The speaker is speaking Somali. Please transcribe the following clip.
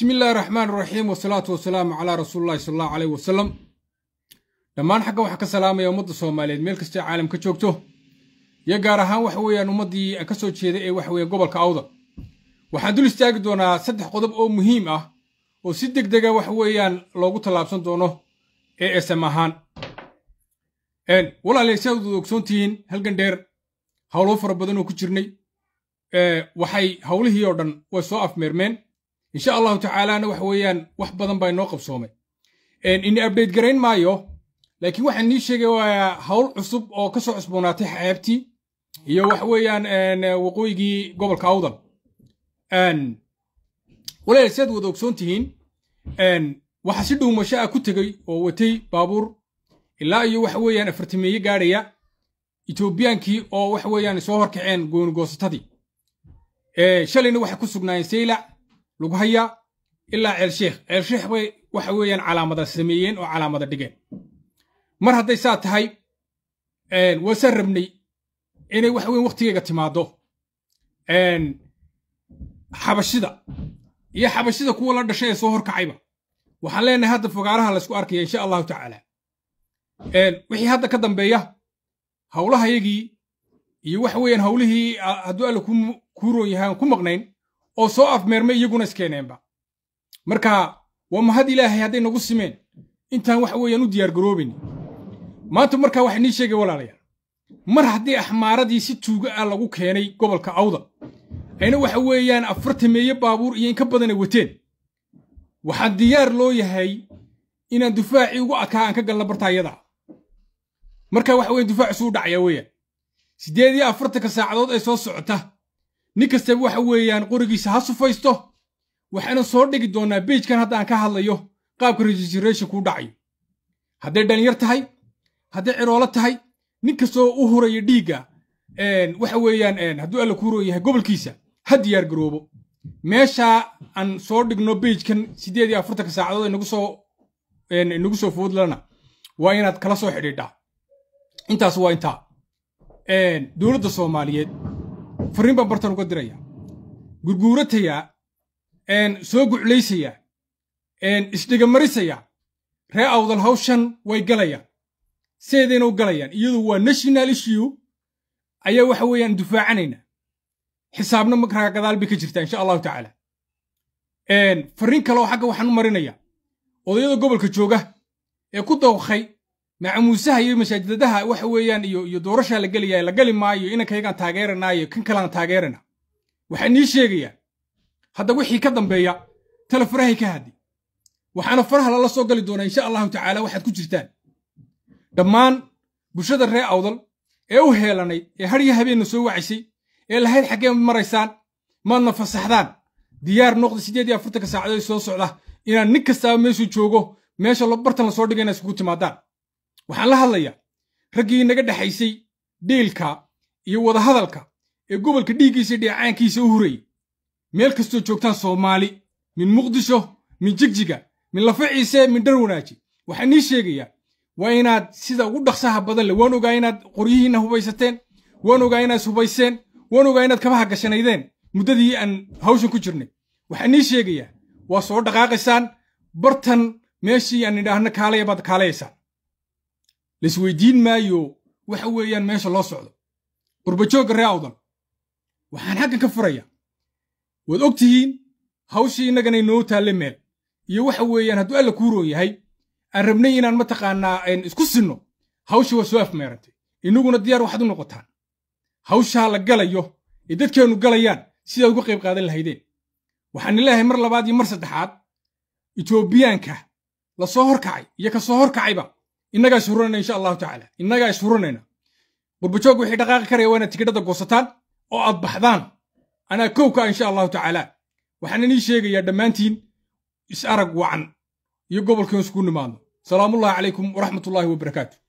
bismi illaahi raxmaan raxiim wasalaatu wasalaamu calaa rasuulillahi sal allahu caleyh wasalam dhammaan xagga waxaa ka salaamaya ummadda soomaaliyeed meel kastay caalamka joogto iyo gaar ahaan waxa weeyaan ummaddii ka soo jeeday ee waxa weeyaan gobolka awda waxaan dul istaagi doonaa saddex qodob oo muhiim ah oo si deg dega ah waxa weeyaan loogu tallaabsan doono ee esm ahaan walaalay saad ud ogsoontihiin halgan dheer howlo fara badan oo ku jirnay waxay howlihii oo dhan way soo afmeermeen insha allahu tacaalana waxa weeyaan wax badan baa inoo qabsoomay ini abdate garayn maayo laakiin waxaan nii sheegay waa hawl cusub oo kasoo cusboonaatay xeebtii iyo waxa weeyaan waqooyigii gobolka awdal walaal si wada ogsoon tihiin waxaa si dhuumasho ah ku tegay oo watay baabuur ilaa iyo waxa weeyaan afartameeye gaadhaya etoobiyaankii oo waxa weeyaan soo horkaceen goonigoosatadii shalayna waxaa ku sugnaayeen seylac lughaya ilaa ceelsheikh ceelsheikh bay waxa weeyaan calaamada sameeyeen oo calaamada dhigeen mar hadday saa tahay waasaan rabnay inay waxa weyan waktigayga timaaddo xabashida iyo xabashida kuwa la dhashay ee soo horkacayba waxaan leenahay hadda fogaaraha laysku arkaya insha allahu tacaala wixii hadda ka dambeeya hawlahayagii iyo waxa weeyaan hawlihii ah, hadduu alla kuu roon yahay aan ku maqnayn oo soo afmeermay iyaguna iskeeneenba marka waa mahad ilaahay hadday nagu simeen intaan wax weeyaan u diyaargaroobayni maanta markaa waxaan nii sheegay walaalayaal mar haddii axmaaradii si tuuga ah lagu keenay gobolka awda ayna waxa weeyaan afartan meeye baabuur iyo inka badanay wateen waxaa diyaar loo yahay inaan dufaacii ugu adkaa aan ka galna bartaa iyada marka waxa weyan dufaacu suu dhacaya weeyaan siddeed afartanka saacadood ee soo socota nin kastaba waxa weeyaan qorigiisa ha sufaysto waxaynu soo dhigi doonnaa biijkan haddaan ka hadlayo qaabka kuu dhacay hadday dhalinyar tahay hadday ciroolo tahay nin kastoo u huraya dhiigga waxa weeyaan hadduu alla ku yahay gobolkiisa ha diyaar garoobo meeshaa aan soo dhigno bejkan sideed iyo afartanka saacadood inagu soo inagu soo foodlana waa inaad kala soo xidhiidhaa intaas waa intaa dowladda soomaaliyeed fariin baan bartan uga diraya gurguurataya soo guclaysaya isdhigamarisaya ree awdal hawshan way galayaan seedayna u galayaan iyadu waa national issue ayaa waxa weeyaan dufaacanayna xisaabna markaa gadaal bay ka jirtaa insha allahu tacaala farriin kale oo xagga waxaan u marinaya odayada gobolka jooga ee ku dawqay macamuusaha iyo masaajidadaha waxa weeyaan iyo iyo doorashaa la gelaya la geli maayo inankaygaan taageeranaayo kan kalaan taageerana waxaa nii sheegayaa hadda wixii ka dambeeya tala farahay ka haddi waxaana faraha lala soo gali doonaa insha allahu tacaala waxaad ku jirtaan dhammaan bulshada reer awdal ee u heelanay ee hadhiyo habeenna soo wacisay ee lahayd xaggee maraysaan maadna fasaxdaan diyaar noqda siddeed iyo afartanka saacadood soo socda inaan nin kastaaba meeshuu joogo meesha bartan lasoo dhigayna iskugu timaadaan waxaan la hadlayaa raggii naga dhexaysay dhiilka iyo wadahadalka ee gobolka dhiiggiisa dhiicaankiisa u hurayay meel kastoo joogtaan soomaali min muqdisho min jigjiga min lafa ciise min dhar wanaaji waxaan ii sheegayaa waa inaad sida ugu dhaqsaha badan leh waan ogaa inaad qoryihiinna hubaysateen waan ogaa inaad ishubayseen waan ogaa inaad kabaha gashanaydeen muddadii aan hawshan ku jirnay waxaan ii sheegayaa waa soo dhaqaaqaysaan bartan meeshii aan idhaahno kaalaya baad kaalayaysaan laisweydiin maayo waxa weeyaan meesha loo socdo qurbajoogga ree awdan waxaan xaggan ka furayaa waad og tihiin hawshii innaganay noo taalle meel iyo waxa weeyaan hadduu alla kuu roon yahay aan rabnay inaan mataqaanaa isku sinno hawshii waa soo afmeerantay inaguna diyaar waxaad u noqotaan hawshaa la galayo ee dadkeennu galayaan sidaad uga qayb qaadan lahaydeen waxaan ilaahay mar labaad iyo mar saddexaad itoobiyaanka la soo horkacay iyo ka soo horkacayba innagaa ishurinayna insha allahu tacaala inagaa ishurinayna gurbajoog wixii dhaqaaqi karaya waa tikidhada goosataan oo aad baxdaan anaa kow kowka insha allahu tacaala waxaan inii sheegayaa dhammaantiin is arag wacan iyo gobolkeen isku nimaadno salaamullahi calaykum waraxmatullaahi wabarakaatu